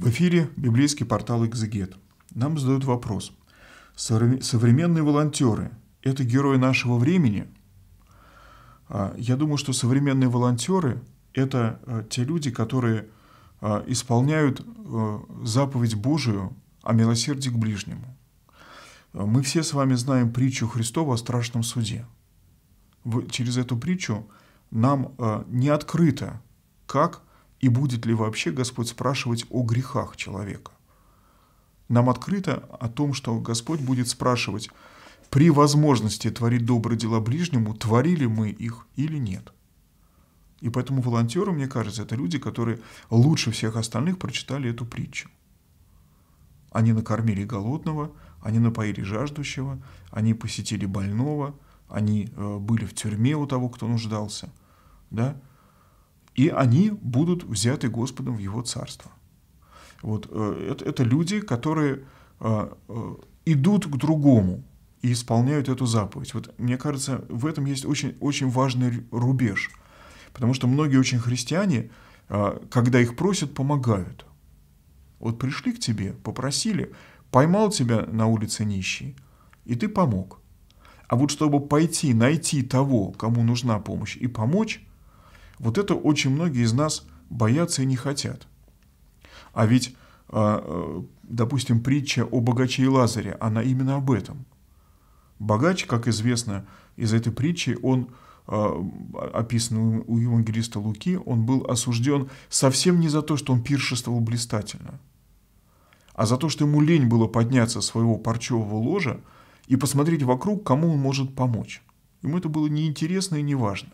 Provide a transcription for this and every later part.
В эфире библейский портал «Экзегет». Нам задают вопрос. Современные волонтеры – это герои нашего времени? А, я думаю, что современные волонтеры – это а, те люди, которые а, исполняют заповедь Божию о милосердии к ближнему. Мы все с вами знаем притчу Христова о страшном суде. Через эту притчу нам не открыто, как – и будет ли вообще Господь спрашивать о грехах человека. Нам открыто о том, что Господь будет спрашивать, при возможности творить добрые дела ближнему, творили мы их или нет. И поэтому волонтеры, мне кажется, это люди, которые лучше всех остальных прочитали эту притчу. Они накормили голодного, они напоили жаждущего, они посетили больного, они э, были в тюрьме у того, кто нуждался. Да? и они будут взяты Господом в Его Царство. Вот, э, это, это люди, которые э, э, идут к другому и исполняют эту заповедь. Вот, мне кажется, в этом есть очень, очень важный рубеж, потому что многие очень христиане, когда их просят, помогают. Вот пришли к тебе, попросили, поймал тебя на улице нищий, и ты помог. А вот чтобы пойти, найти того, кому нужна помощь, и помочь, вот это очень многие из нас боятся и не хотят. А ведь, а, э, допустим, притча о богаче и Лазаре, она именно об этом. Богач, как известно из этой притчи, он а, описан у евангелиста Луки, он был осужден совсем не за то, что он пиршествовал блистательно, а за то, что ему лень было подняться с своего парчевого ложа и посмотреть вокруг, кому он может помочь. Ему это было неинтересно и неважно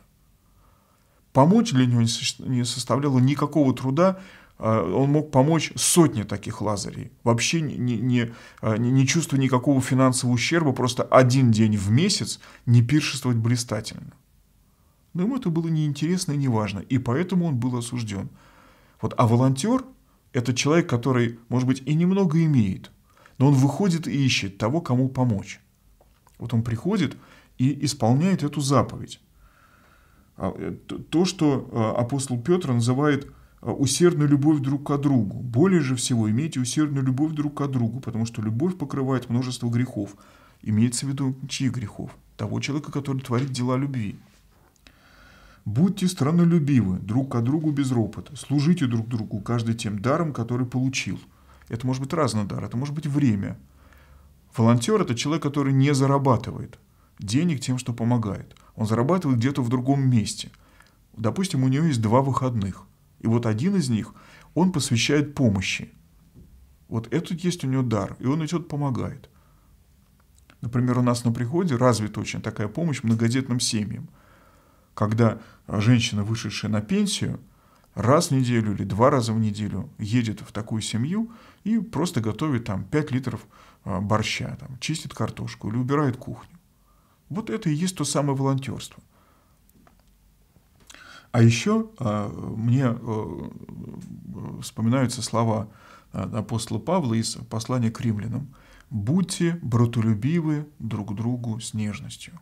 помочь для него не составляло никакого труда, а, он мог помочь сотне таких лазарей, вообще не, а, не, не, чувствуя никакого финансового ущерба, просто один день в месяц не пиршествовать блистательно. Но ему это было неинтересно и неважно, и поэтому он был осужден. Вот, а волонтер – это человек, который, может быть, и немного имеет, но он выходит и ищет того, кому помочь. Вот он приходит и исполняет эту заповедь. А, э, то, что э, апостол Петр называет э, усердную любовь друг к другу. Более же всего имейте усердную любовь друг к другу, потому что любовь покрывает множество грехов. Имеется в виду чьих грехов? Того человека, который творит дела любви. Будьте странолюбивы друг к другу без ропота. Служите друг другу каждый тем даром, который получил. Это может быть разный дар, это может быть время. Волонтер – это человек, который не зарабатывает денег тем, что помогает – он зарабатывает где-то в другом месте. Допустим, у него есть два выходных. И вот один из них он посвящает помощи. Вот этот есть у него дар, и он идет помогает. Например, у нас на приходе развита очень такая помощь многодетным семьям. Когда а, женщина, вышедшая на пенсию, раз в неделю или два раза в неделю едет в такую семью и просто готовит там 5 литров а, борща, там, чистит картошку или убирает кухню. Вот это и есть то самое волонтерство. А еще а, мне э, вспоминаются слова а, апостола Павла из послания к римлянам. «Будьте братолюбивы друг другу с нежностью».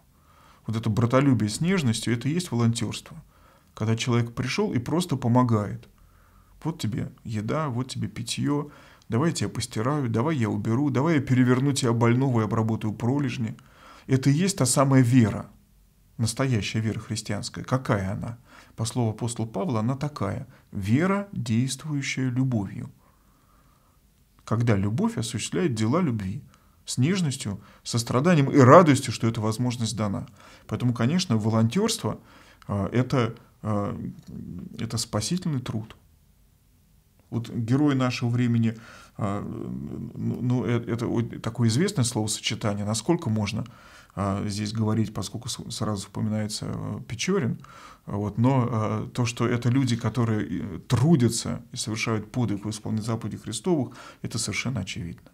Вот это братолюбие с нежностью – это и есть волонтерство. Когда человек пришел и просто помогает. Вот тебе еда, вот тебе питье, давай я тебя постираю, давай я уберу, давай я переверну тебя больного и обработаю пролежни – это и есть та самая вера, настоящая вера христианская. Какая она? По слову апостола Павла, она такая. Вера, действующая любовью. Когда любовь осуществляет дела любви. С нежностью, состраданием и радостью, что эта возможность дана. Поэтому, конечно, волонтерство э, – это, э, это спасительный труд – вот герой нашего времени, а, ну, ну э, это такое известное словосочетание, насколько можно а, здесь говорить, поскольку сразу вспоминается а, Печорин. Вот, но то, что это люди, которые э, трудятся и совершают подвиг в исполнении заповедей Христовых, это совершенно очевидно.